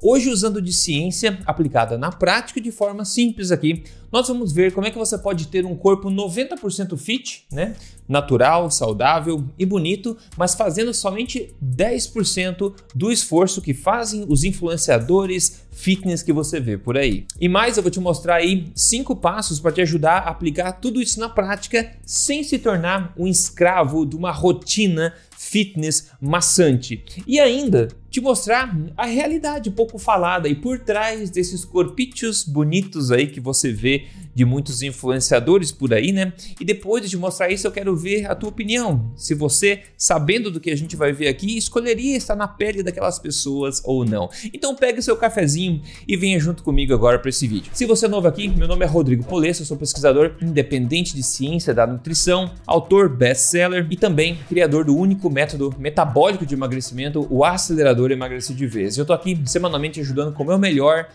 Hoje, usando de ciência aplicada na prática de forma simples aqui, nós vamos ver como é que você pode ter um corpo 90% fit, né? Natural, saudável e bonito, mas fazendo somente 10% do esforço que fazem os influenciadores fitness que você vê por aí. E mais, eu vou te mostrar aí cinco passos para te ajudar a aplicar tudo isso na prática sem se tornar um escravo de uma rotina fitness maçante. E ainda, te mostrar a realidade pouco falada e por trás desses corpichos bonitos aí que você vê de muitos influenciadores por aí, né? E depois de mostrar isso, eu quero ver a tua opinião. Se você, sabendo do que a gente vai ver aqui, escolheria estar na pele daquelas pessoas ou não. Então pegue seu cafezinho e venha junto comigo agora para esse vídeo. Se você é novo aqui, meu nome é Rodrigo Polesso, eu sou pesquisador independente de ciência da nutrição, autor best-seller e também criador do único método metabólico de emagrecimento, o acelerador jogador emagrecer de vez. Eu tô aqui semanalmente ajudando com o meu melhor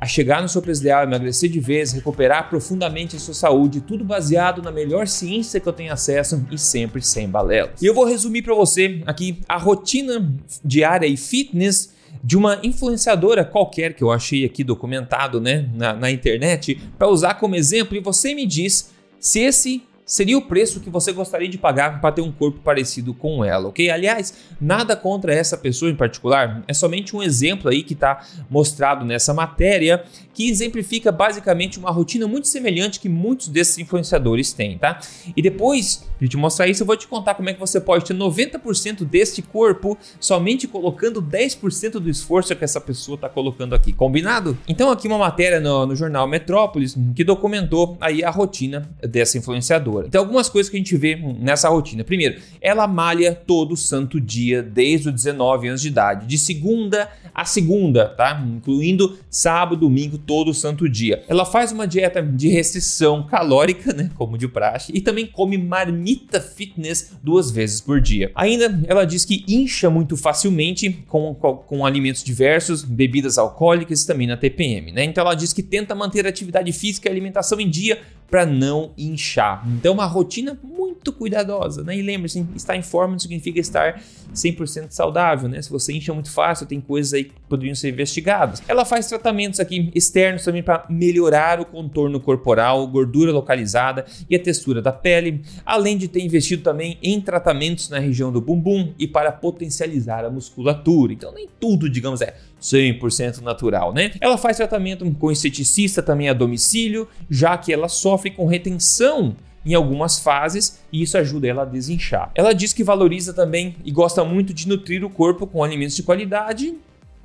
a chegar no seu peso ideal, emagrecer de vez, recuperar profundamente a sua saúde, tudo baseado na melhor ciência que eu tenho acesso e sempre sem balela. E eu vou resumir para você aqui a rotina diária e fitness de uma influenciadora qualquer que eu achei aqui documentado né, na, na internet para usar como exemplo e você me diz se esse seria o preço que você gostaria de pagar para ter um corpo parecido com ela, ok? Aliás, nada contra essa pessoa em particular, é somente um exemplo aí que está mostrado nessa matéria que exemplifica basicamente uma rotina muito semelhante que muitos desses influenciadores têm, tá? E depois de te mostrar isso, eu vou te contar como é que você pode ter 90% deste corpo somente colocando 10% do esforço que essa pessoa está colocando aqui, combinado? Então aqui uma matéria no, no jornal Metrópolis que documentou aí a rotina dessa influenciadora professora. Então, algumas coisas que a gente vê nessa rotina. Primeiro, ela malha todo santo dia, desde os 19 anos de idade, de segunda a segunda, tá? Incluindo sábado, domingo, todo santo dia. Ela faz uma dieta de restrição calórica, né? Como de praxe, e também come marmita fitness duas vezes por dia. Ainda, ela diz que incha muito facilmente com, com, com alimentos diversos, bebidas alcoólicas e também na TPM, né? Então, ela diz que tenta manter a atividade física e alimentação em dia para não inchar. Então, uma rotina muito cuidadosa, né? E lembre-se, estar em forma não significa estar 100% saudável, né? Se você incha muito fácil, tem coisas aí que poderiam ser investigadas. Ela faz tratamentos aqui externos também para melhorar o contorno corporal, gordura localizada e a textura da pele, além de ter investido também em tratamentos na região do bumbum e para potencializar a musculatura. Então, nem tudo, digamos, é 100% natural, né? Ela faz tratamento com esteticista também a domicílio, já que ela sofre com retenção em algumas fases e isso ajuda ela a desinchar. Ela diz que valoriza também e gosta muito de nutrir o corpo com alimentos de qualidade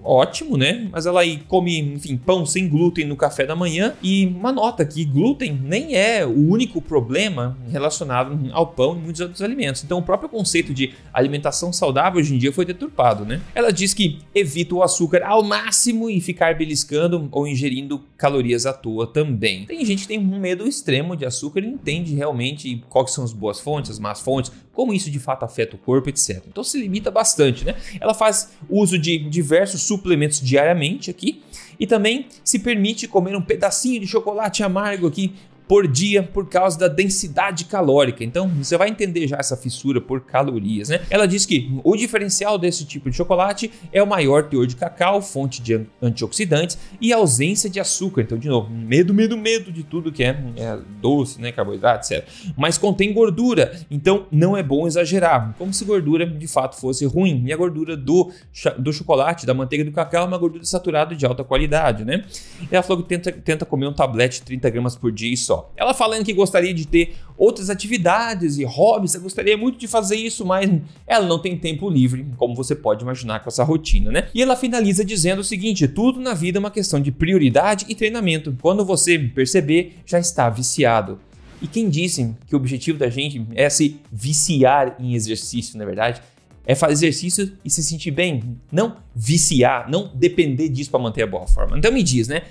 ótimo, né? Mas ela aí come, enfim, pão sem glúten no café da manhã. E uma nota que glúten nem é o único problema relacionado ao pão e muitos outros alimentos. Então o próprio conceito de alimentação saudável hoje em dia foi deturpado, né? Ela diz que evita o açúcar ao máximo e ficar beliscando ou ingerindo calorias à toa também. Tem gente que tem um medo extremo de açúcar e entende realmente quais são as boas fontes, as más fontes, como isso de fato afeta o corpo, etc. Então se limita bastante, né? Ela faz uso de diversos suplementos diariamente aqui e também se permite comer um pedacinho de chocolate amargo aqui por dia por causa da densidade calórica. Então você vai entender já essa fissura por calorias, né? Ela diz que o diferencial desse tipo de chocolate é o maior teor de cacau, fonte de antioxidantes e ausência de açúcar. Então, de novo, medo, medo, medo de tudo que é, é doce, né? Carboidrato, etc. Mas contém gordura, então não é bom exagerar, como se gordura de fato fosse ruim. E a gordura do, do chocolate, da manteiga do cacau, é uma gordura saturada de alta qualidade, né? Ela falou que tenta, tenta comer um tablete de 30 gramas por dia e só só. Ela falando que gostaria de ter outras atividades e hobbies, gostaria muito de fazer isso, mas ela não tem tempo livre, como você pode imaginar com essa rotina, né? E ela finaliza dizendo o seguinte: tudo na vida é uma questão de prioridade e treinamento. Quando você perceber, já está viciado. E quem disse que o objetivo da gente é se viciar em exercício, na verdade? É fazer exercício e se sentir bem, não viciar, não depender disso para manter a boa forma. Então me diz, né?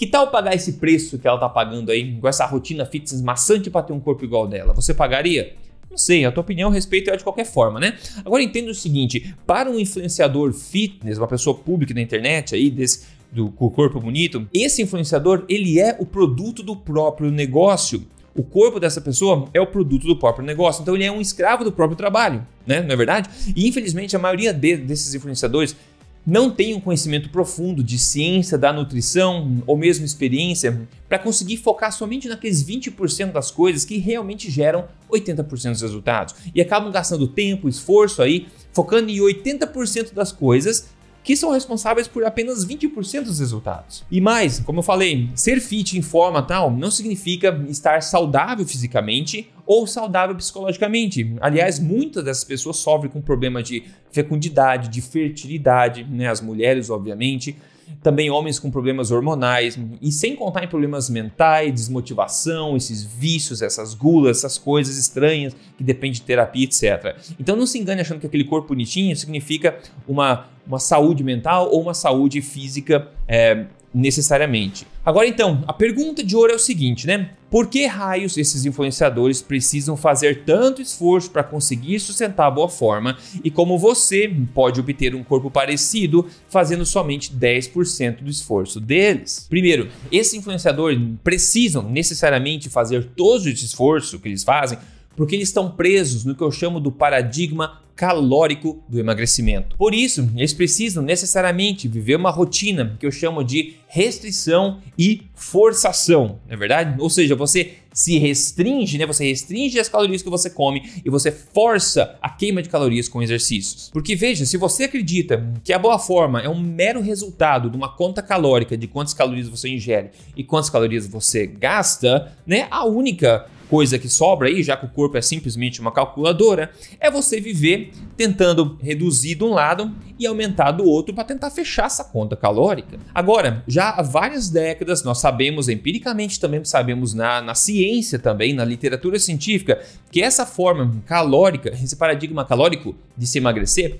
Que tal pagar esse preço que ela tá pagando aí, com essa rotina fitness maçante para ter um corpo igual dela? Você pagaria? Não sei, a tua opinião, respeito é de qualquer forma, né? Agora entenda o seguinte: para um influenciador fitness, uma pessoa pública na internet aí, desse, do, com o corpo bonito, esse influenciador ele é o produto do próprio negócio. O corpo dessa pessoa é o produto do próprio negócio, então ele é um escravo do próprio trabalho, né? Não é verdade? E infelizmente a maioria de, desses influenciadores não tem um conhecimento profundo de ciência da nutrição ou mesmo experiência para conseguir focar somente naqueles 20% das coisas que realmente geram 80% dos resultados e acabam gastando tempo, esforço aí, focando em 80% das coisas que são responsáveis por apenas 20% dos resultados. E mais, como eu falei, ser fit em forma tal não significa estar saudável fisicamente ou saudável psicologicamente. Aliás, muitas dessas pessoas sofrem com problemas de fecundidade, de fertilidade, né? As mulheres, obviamente, também homens com problemas hormonais, e sem contar em problemas mentais, desmotivação, esses vícios, essas gulas, essas coisas estranhas que dependem de terapia, etc. Então não se engane achando que aquele corpo bonitinho significa uma, uma saúde mental ou uma saúde física é, necessariamente. Agora então, a pergunta de ouro é o seguinte, né? Por que raios esses influenciadores precisam fazer tanto esforço para conseguir sustentar a boa forma e como você pode obter um corpo parecido fazendo somente 10% do esforço deles? Primeiro, esses influenciadores precisam necessariamente fazer todo esse esforço que eles fazem porque eles estão presos no que eu chamo do paradigma calórico do emagrecimento. Por isso, eles precisam necessariamente viver uma rotina que eu chamo de restrição e forçação, não é verdade? Ou seja, você se restringe, né? Você restringe as calorias que você come e você força a queima de calorias com exercícios. Porque veja, se você acredita que a boa forma é um mero resultado de uma conta calórica de quantas calorias você ingere e quantas calorias você gasta, né? A única coisa que sobra aí, já que o corpo é simplesmente uma calculadora, é você viver tentando reduzir de um lado e aumentar do outro para tentar fechar essa conta calórica. Agora, já há várias décadas nós sabemos empiricamente, também sabemos na, na ciência também, na literatura científica, que essa forma calórica, esse paradigma estigma calórico de se emagrecer,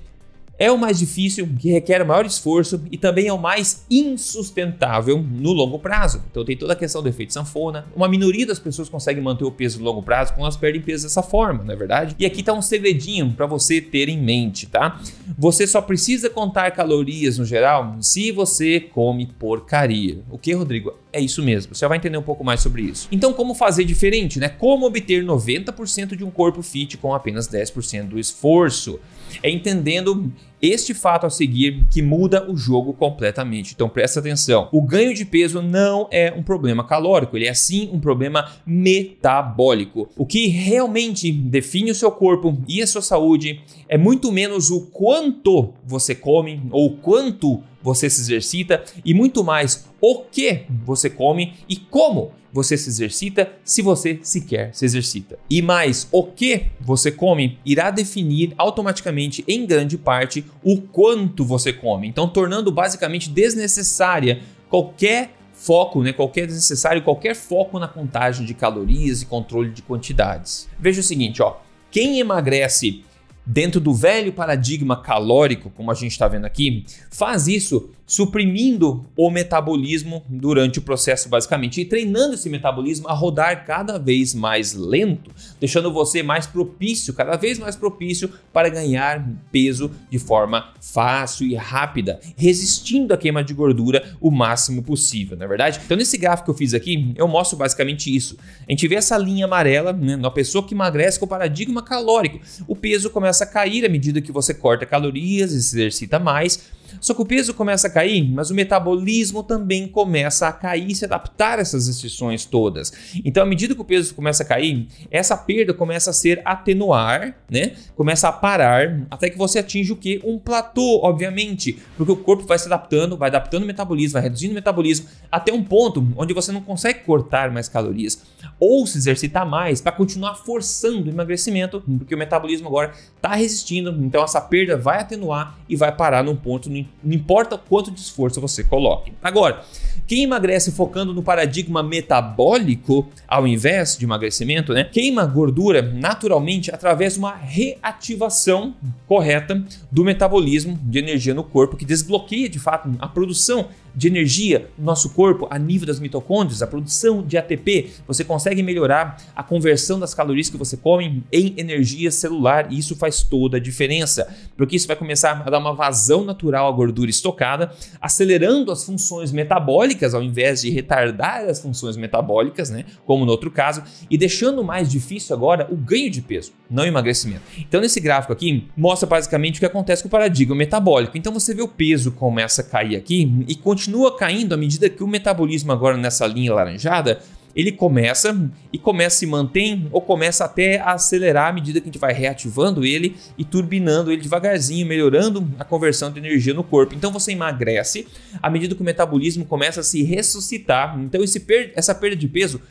é o mais difícil, que requer maior esforço e também é o mais insustentável no longo prazo. Então tem toda a questão do efeito sanfona. Uma minoria das pessoas consegue manter o peso no longo prazo quando elas perdem peso dessa forma, não é verdade? E aqui tá um segredinho para você ter em mente, tá? Você só precisa contar calorias no geral se você come porcaria. O que, Rodrigo? É isso mesmo. Você vai entender um pouco mais sobre isso. Então, como fazer diferente, né? Como obter 90% de um corpo fit com apenas 10% do esforço? é entendendo este fato a seguir que muda o jogo completamente. Então presta atenção. O ganho de peso não é um problema calórico, ele é sim um problema metabólico. O que realmente define o seu corpo e a sua saúde é muito menos o quanto você come ou quanto você se exercita e muito mais o que você come e como você se exercita, se você sequer se exercita. E mais, o que você come irá definir automaticamente, em grande parte, o quanto você come. Então, tornando basicamente desnecessária qualquer foco, né, qualquer desnecessário, qualquer foco na contagem de calorias e controle de quantidades. Veja o seguinte, ó, quem emagrece dentro do velho paradigma calórico, como a gente está vendo aqui, faz isso suprimindo o metabolismo durante o processo, basicamente, e treinando esse metabolismo a rodar cada vez mais lento, deixando você mais propício, cada vez mais propício para ganhar peso de forma fácil e rápida, resistindo à queima de gordura o máximo possível, não é verdade? Então, nesse gráfico que eu fiz aqui, eu mostro basicamente isso. A gente vê essa linha amarela, né, na pessoa que emagrece com o paradigma calórico, o peso começa a cair à medida que você corta calorias, exercita mais só que o peso começa a cair, mas o metabolismo também começa a cair e se adaptar a essas restrições todas. Então, à medida que o peso começa a cair, essa perda começa a ser atenuar, né? Começa a parar até que você atinge o que? Um platô, obviamente, porque o corpo vai se adaptando, vai adaptando o metabolismo, vai reduzindo o metabolismo até um ponto onde você não consegue cortar mais calorias ou se exercitar mais para continuar forçando o emagrecimento, porque o metabolismo agora está resistindo, então essa perda vai atenuar e vai parar num ponto no não importa quanto de esforço você coloque. Agora, quem emagrece focando no paradigma metabólico, ao invés de emagrecimento, né, queima gordura naturalmente através de uma reativação correta do metabolismo de energia no corpo, que desbloqueia de fato a produção de energia no nosso corpo a nível das mitocôndrias, a produção de ATP. Você consegue melhorar a conversão das calorias que você come em energia celular e isso faz toda a diferença, porque isso vai começar a dar uma vazão natural à gordura estocada, acelerando as funções metabólicas ao invés de retardar as funções metabólicas, né, como no outro caso, e deixando mais difícil agora o ganho de peso, não emagrecimento. Então nesse gráfico aqui mostra basicamente o que acontece com o paradigma metabólico. Então você vê o peso começa a cair aqui e continua continua caindo à medida que o metabolismo agora nessa linha laranjada ele começa e começa se mantém ou começa até a acelerar à medida que a gente vai reativando ele e turbinando ele devagarzinho, melhorando a conversão de energia no corpo. Então você emagrece à medida que o metabolismo começa a se ressuscitar. Então esse per essa perda de peso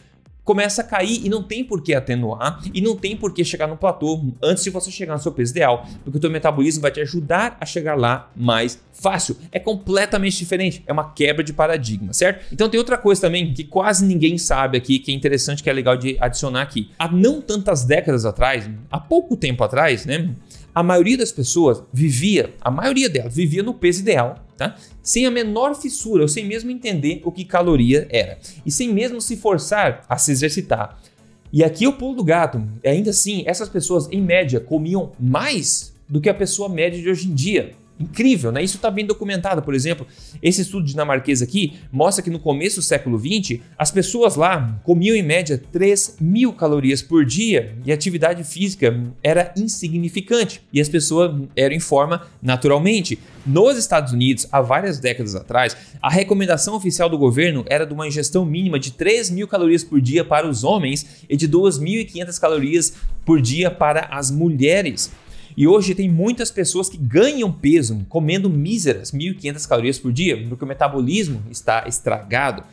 começa a cair e não tem por que atenuar e não tem por que chegar no platô antes de você chegar no seu peso ideal, porque o teu metabolismo vai te ajudar a chegar lá mais fácil. É completamente diferente, é uma quebra de paradigma, certo? Então tem outra coisa também que quase ninguém sabe aqui, que é interessante, que é legal de adicionar aqui. Há não tantas décadas atrás, há pouco tempo atrás, né? a maioria das pessoas vivia, a maioria delas vivia no peso ideal, tá? Sem a menor fissura, ou sem mesmo entender o que caloria era, e sem mesmo se forçar a se exercitar. E aqui o pulo do gato. Ainda assim, essas pessoas, em média, comiam mais do que a pessoa média de hoje em dia. Incrível, né? Isso está bem documentado, por exemplo. Esse estudo dinamarquês aqui mostra que no começo do século XX, as pessoas lá comiam em média 3 mil calorias por dia e a atividade física era insignificante e as pessoas eram em forma naturalmente. Nos Estados Unidos, há várias décadas atrás, a recomendação oficial do governo era de uma ingestão mínima de 3 mil calorias por dia para os homens e de 2.500 calorias por dia para as mulheres. E hoje tem muitas pessoas que ganham peso comendo míseras 1.500 calorias por dia, porque o metabolismo está estragado.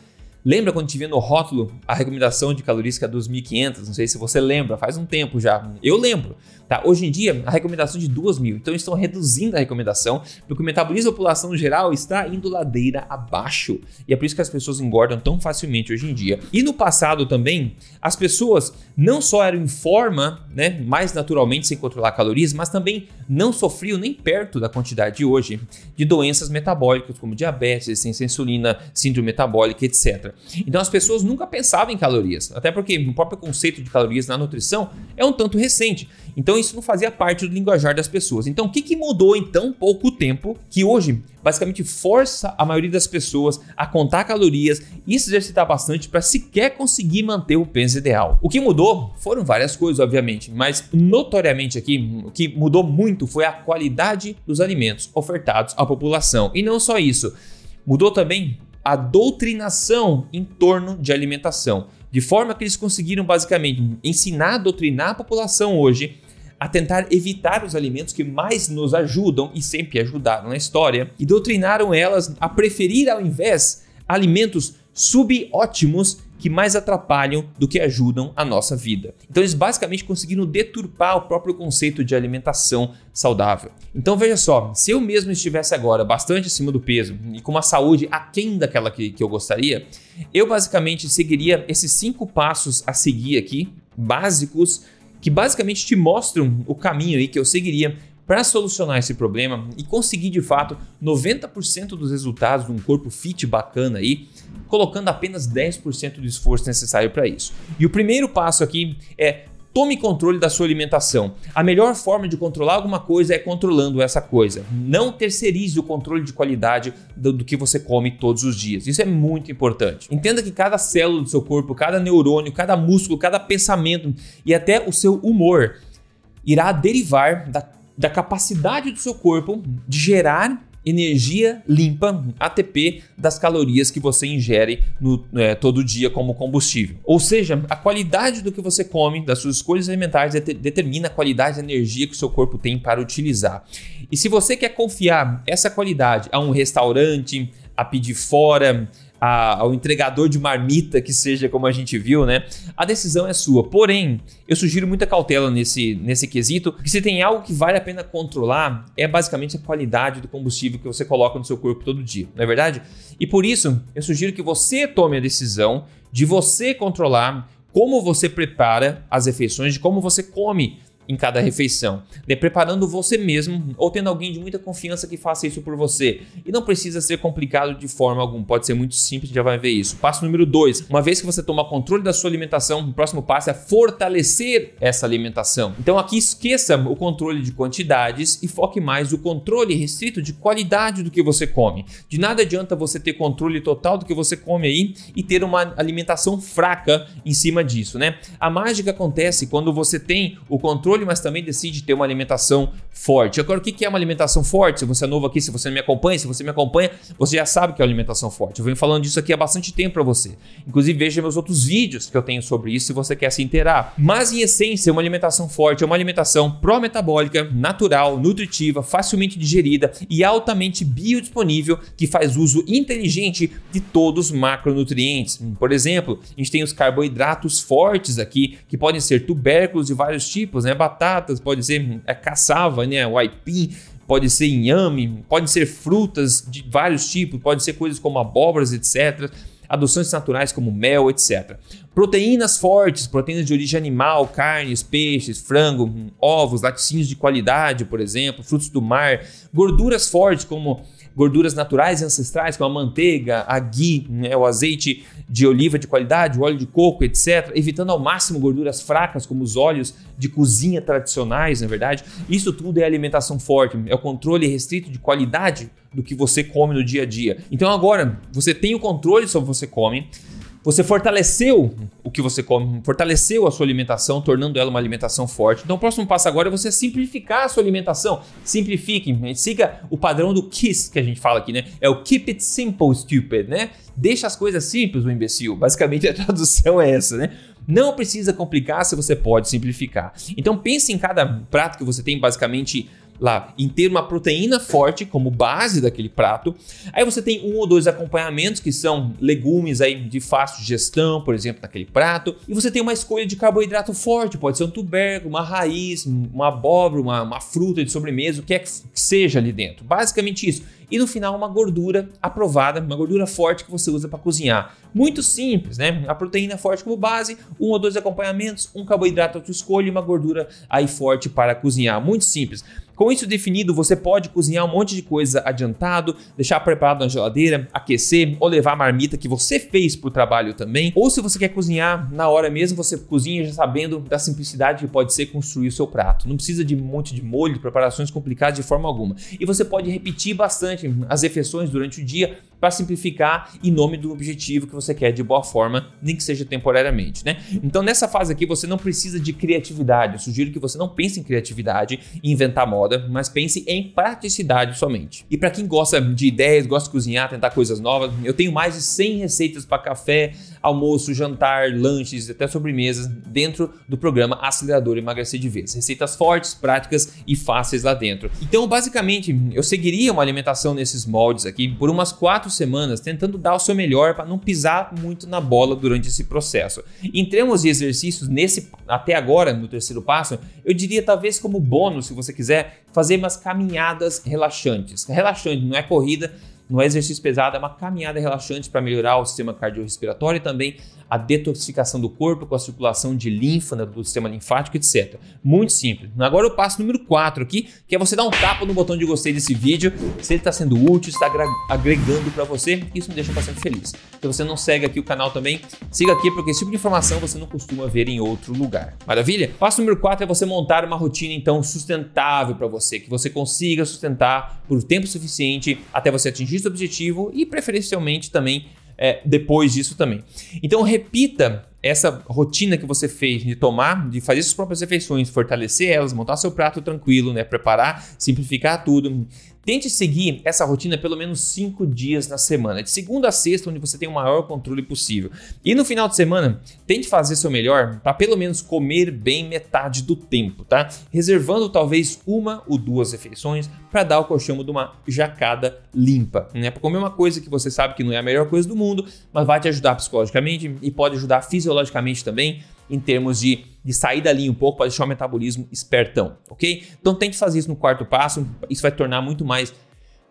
Lembra quando tive no rótulo a recomendação de calorística é dos 1500? Não sei se você lembra, faz um tempo já. Eu lembro, tá? Hoje em dia, a recomendação é de 2000, então estão reduzindo a recomendação, porque o metabolismo da população geral está indo ladeira abaixo. E é por isso que as pessoas engordam tão facilmente hoje em dia. E no passado também, as pessoas não só eram em forma, né, mais naturalmente sem controlar calorias, mas também não sofriam nem perto da quantidade de hoje de doenças metabólicas como diabetes, essência insulina, síndrome metabólica, etc. Então as pessoas nunca pensavam em calorias, até porque o próprio conceito de calorias na nutrição é um tanto recente. Então isso não fazia parte do linguajar das pessoas. Então o que, que mudou em tão pouco tempo que hoje basicamente força a maioria das pessoas a contar calorias e se exercitar bastante para sequer conseguir manter o peso ideal? O que mudou foram várias coisas, obviamente, mas notoriamente aqui o que mudou muito foi a qualidade dos alimentos ofertados à população. E não só isso, mudou também a doutrinação em torno de alimentação, de forma que eles conseguiram basicamente ensinar, doutrinar a população hoje a tentar evitar os alimentos que mais nos ajudam e sempre ajudaram na história, e doutrinaram elas a preferir ao invés alimentos subótimos que mais atrapalham do que ajudam a nossa vida. Então eles basicamente conseguiram deturpar o próprio conceito de alimentação saudável. Então veja só, se eu mesmo estivesse agora bastante acima do peso e com uma saúde aquém daquela que, que eu gostaria, eu basicamente seguiria esses cinco passos a seguir aqui, básicos, que basicamente te mostram o caminho aí que eu seguiria para solucionar esse problema e conseguir de fato 90% dos resultados de um corpo fit bacana aí colocando apenas 10% do esforço necessário para isso. E o primeiro passo aqui é Tome controle da sua alimentação. A melhor forma de controlar alguma coisa é controlando essa coisa. Não terceirize o controle de qualidade do, do, que você come todos os dias. Isso é muito importante. Entenda que cada célula do seu corpo, cada neurônio, cada músculo, cada pensamento e até o seu humor irá derivar da, da capacidade do seu corpo de gerar energia limpa, ATP, das calorias que você ingere no, é, todo dia como combustível. Ou seja, a qualidade do que você come, das suas escolhas alimentares, det determina a qualidade de energia que o seu corpo tem para utilizar. E se você quer confiar essa qualidade a um restaurante, a pedir fora, a, ao entregador de marmita que seja, como a gente viu, né? A decisão é sua. Porém, eu sugiro muita cautela nesse, nesse quesito, porque se tem algo que vale a pena controlar, é basicamente a qualidade do combustível que você coloca no seu corpo todo dia, não é verdade? E por isso, eu sugiro que você tome a decisão de você controlar como você prepara as refeições, de como você come em cada refeição, né? preparando você mesmo ou tendo alguém de muita confiança que faça isso por você. E não precisa ser complicado de forma alguma, pode ser muito simples, já vai ver isso. Passo número dois: uma vez que você toma controle da sua alimentação, o próximo passo é fortalecer essa alimentação. Então aqui esqueça o controle de quantidades e foque mais o controle restrito de qualidade do que você come. De nada adianta você ter controle total do que você come aí e ter uma alimentação fraca em cima disso, né? A mágica acontece quando você tem o controle controle, mas também decide ter uma alimentação forte. Agora, o que é uma alimentação forte? Se você é novo aqui, se você me acompanha, se você me acompanha, você já sabe que é uma alimentação forte. Eu venho falando disso aqui há bastante tempo para você. Inclusive, veja meus outros vídeos que eu tenho sobre isso se você quer se inteirar. Mas, em essência, uma alimentação forte é uma alimentação pró-metabólica, natural, nutritiva, facilmente digerida e altamente biodisponível, que faz uso inteligente de todos os macronutrientes. Hum, por exemplo, a gente tem os carboidratos fortes aqui, que podem ser tubérculos de vários tipos, né? batatas, pode ser hum, é, caçava, né? O aipim, pode ser inhame, pode ser frutas de vários tipos, pode ser coisas como abóboras, etc. Adoções naturais como mel, etc. Proteínas fortes, proteínas de origem animal, carnes, peixes, frango, ovos, laticínios de qualidade, por exemplo, frutos do mar, gorduras fortes como gorduras naturais e ancestrais, como a manteiga, a ghee, né, o azeite de oliva de qualidade, o óleo de coco, etc., evitando ao máximo gorduras fracas, como os óleos de cozinha tradicionais, na é verdade. Isso tudo é alimentação forte, é o controle restrito de qualidade do que você come no dia a dia. Então agora, você tem o controle sobre o que você come, você fortaleceu o que você come, fortaleceu a sua alimentação, tornando ela uma alimentação forte. Então, o próximo passo agora é você simplificar a sua alimentação. Simplifique, né? siga o padrão do KISS que a gente fala aqui, né? É o Keep It Simple, Stupid, né? Deixa as coisas simples, o imbecil. Basicamente, a tradução é essa, né? Não precisa complicar se você pode simplificar. Então, pense em cada prato que você tem, basicamente lá em ter uma proteína forte como base daquele prato. Aí você tem um ou dois acompanhamentos que são legumes aí de fácil digestão, por exemplo, naquele prato. E você tem uma escolha de carboidrato forte, pode ser um tubérculo, uma raiz, uma abóbora, uma, uma fruta de sobremesa, o que é que seja ali dentro. Basicamente isso e no final uma gordura aprovada, uma gordura forte que você usa para cozinhar. Muito simples, né? A proteína forte como base, um ou dois acompanhamentos, um carboidrato à sua escolha e uma gordura aí forte para cozinhar. Muito simples. Com isso definido, você pode cozinhar um monte de coisa adiantado, deixar preparado na geladeira, aquecer ou levar a marmita que você fez para o trabalho também. Ou se você quer cozinhar na hora mesmo, você cozinha já sabendo da simplicidade que pode ser construir o seu prato. Não precisa de um monte de molho, preparações complicadas de forma alguma. E você pode repetir bastante importante, né, as refeições durante o dia, para simplificar em nome do objetivo que você quer de boa forma, nem que seja temporariamente, né? Então nessa fase aqui você não precisa de criatividade. Eu sugiro que você não pense em criatividade e inventar moda, mas pense em praticidade somente. E para quem gosta de ideias, gosta de cozinhar, tentar coisas novas, eu tenho mais de 100 receitas para café, almoço, jantar, lanches, até sobremesas dentro do programa Acelerador Emagrecer de Vez. Receitas fortes, práticas e fáceis lá dentro. Então, basicamente, eu seguiria uma alimentação nesses moldes aqui por umas quatro quatro semanas tentando dar o seu melhor para não pisar muito na bola durante esse processo. Em termos de exercícios, nesse até agora, no terceiro passo, eu diria talvez como bônus, se você quiser, fazer umas caminhadas relaxantes. Relaxante não é corrida, não é exercício pesado, é uma caminhada relaxante para melhorar o sistema cardiorrespiratório e também a detoxificação do corpo com a circulação de linfa do sistema linfático, etc. Muito simples. Agora eu passo número 4 aqui, que é você dar um tapa no botão de gostei desse vídeo, se ele está sendo útil, está agregando para você, isso me deixa bastante feliz. Se você não segue aqui o canal também, siga aqui porque esse tipo de informação você não costuma ver em outro lugar. Maravilha? Passo número 4 é você montar uma rotina então sustentável para você, que você consiga sustentar por tempo suficiente até você atingir seu objetivo e preferencialmente também é, depois disso também. Então repita essa rotina que você fez de tomar, de fazer suas próprias refeições, fortalecer elas, montar seu prato tranquilo, né, preparar, simplificar tudo, Tente seguir essa rotina pelo menos 5 dias na semana, de segunda a sexta, onde você tem o maior controle possível. E no final de semana, tente fazer seu melhor para pelo menos comer bem metade do tempo, tá? Reservando talvez uma ou duas refeições para dar o que eu chamo de uma jacada limpa, né? Para comer uma coisa que você sabe que não é a melhor coisa do mundo, mas vai te ajudar psicologicamente e pode ajudar fisiologicamente também em termos de, de sair da linha um pouco para deixar o metabolismo espertão, ok? Então tente fazer isso no quarto passo, isso vai tornar muito mais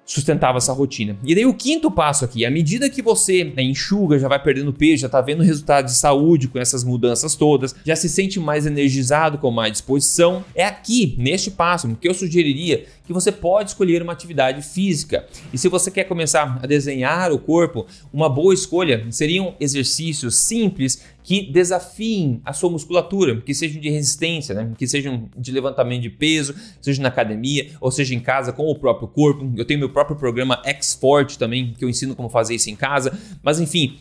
sustentável essa rotina. E daí o quinto passo aqui, à medida que você né, enxuga, já vai perdendo peso, já está vendo resultados de saúde com essas mudanças todas, já se sente mais energizado, com mais disposição, é aqui, neste passo, que eu sugeriria que você pode escolher uma atividade física. E se você quer começar a desenhar o corpo, uma boa escolha seriam exercícios simples que desafiem a sua musculatura, que sejam de resistência, né? que sejam de levantamento de peso, seja na academia ou seja em casa com o próprio corpo. Eu tenho meu próprio programa X-Forte também, que eu ensino como fazer isso em casa. Mas enfim,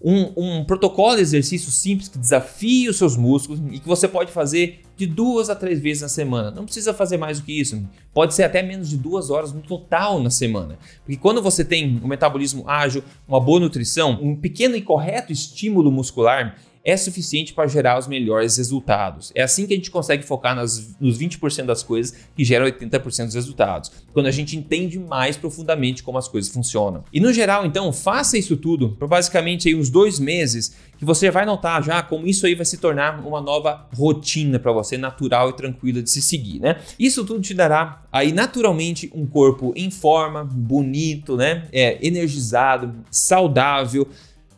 um, um, protocolo de exercício simples que desafie os seus músculos e que você pode fazer de duas a três vezes na semana. Não precisa fazer mais do que isso. Pode ser até menos de duas horas no total na semana. Porque quando você tem um metabolismo ágil, uma boa nutrição, um pequeno e correto estímulo muscular, é suficiente para gerar os melhores resultados. É assim que a gente consegue focar nas, nos 20% das coisas que geram 80% dos resultados, quando a gente entende mais profundamente como as coisas funcionam. E no geral, então, faça isso tudo por basicamente aí, uns dois meses, que você vai notar já como isso aí vai se tornar uma nova rotina para você, natural e tranquila de se seguir, né? Isso tudo te dará aí naturalmente um corpo em forma, bonito, né? É, energizado, saudável,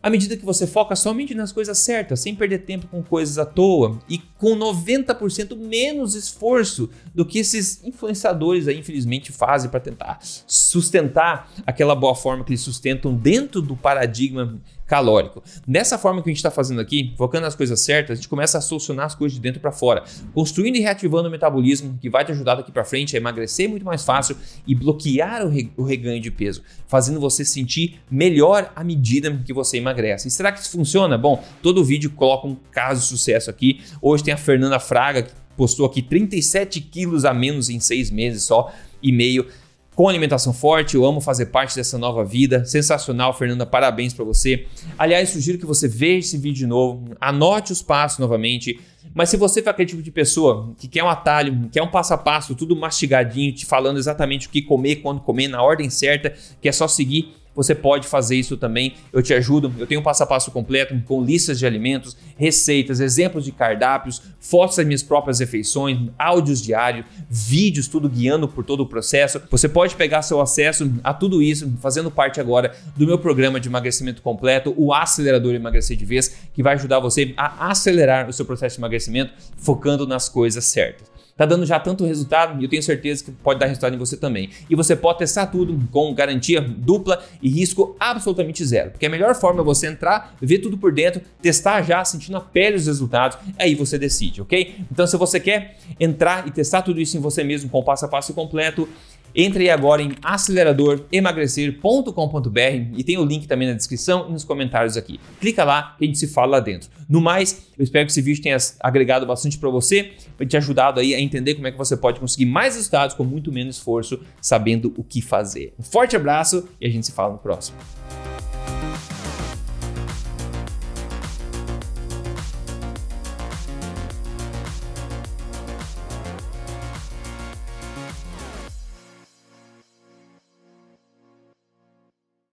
à medida que você foca somente nas coisas certas, sem perder tempo com coisas à toa e com 90% menos esforço do que esses influenciadores aí, infelizmente, fazem para tentar sustentar aquela boa forma que eles sustentam dentro do paradigma calórico. Dessa forma que a gente está fazendo aqui, focando nas coisas certas, a gente começa a solucionar as coisas de dentro para fora, construindo e reativando o metabolismo que vai te ajudar daqui para frente a emagrecer muito mais fácil e bloquear o, re o, reganho de peso, fazendo você sentir melhor à medida que você emagrece. E será que isso funciona? Bom, todo vídeo coloca um caso de sucesso aqui. Hoje tem tem a Fernanda Fraga, que postou aqui 37 quilos a menos em seis meses só e meio. Com alimentação forte, eu amo fazer parte dessa nova vida. Sensacional, Fernanda, parabéns para você. Aliás, sugiro que você veja esse vídeo de novo, anote os passos novamente. Mas se você for aquele tipo de pessoa que quer um atalho, quer um passo a passo, tudo mastigadinho, te falando exatamente o que comer, quando comer, na ordem certa, que é só seguir, você pode fazer isso também. Eu te ajudo, eu tenho um passo a passo completo com listas de alimentos, receitas, exemplos de cardápios, fotos das minhas próprias refeições, áudios diários, vídeos, tudo guiando por todo o processo. Você pode pegar seu acesso a tudo isso fazendo parte agora do meu programa de emagrecimento completo, o Acelerador Emagrecer de Vez, que vai ajudar você a acelerar o seu processo de emagrecimento focando nas coisas certas. Tá dando já tanto resultado e eu tenho certeza que pode dar resultado em você também. E você pode testar tudo com garantia dupla e risco absolutamente zero. Porque a melhor forma é você entrar, ver tudo por dentro, testar já, sentindo a pele os resultados, aí você decide, ok? Então, se você quer entrar e testar tudo isso em você mesmo com o passo a passo completo, entre aí agora em aceleradoremagrecer.com.br e tem o link também na descrição e nos comentários aqui. Clica lá que a gente se fala lá dentro. No mais, eu espero que esse vídeo tenha agregado bastante para você, te ajudado aí a entender como é que você pode conseguir mais resultados com muito menos esforço, sabendo o que fazer. Um forte abraço e a gente se fala no próximo.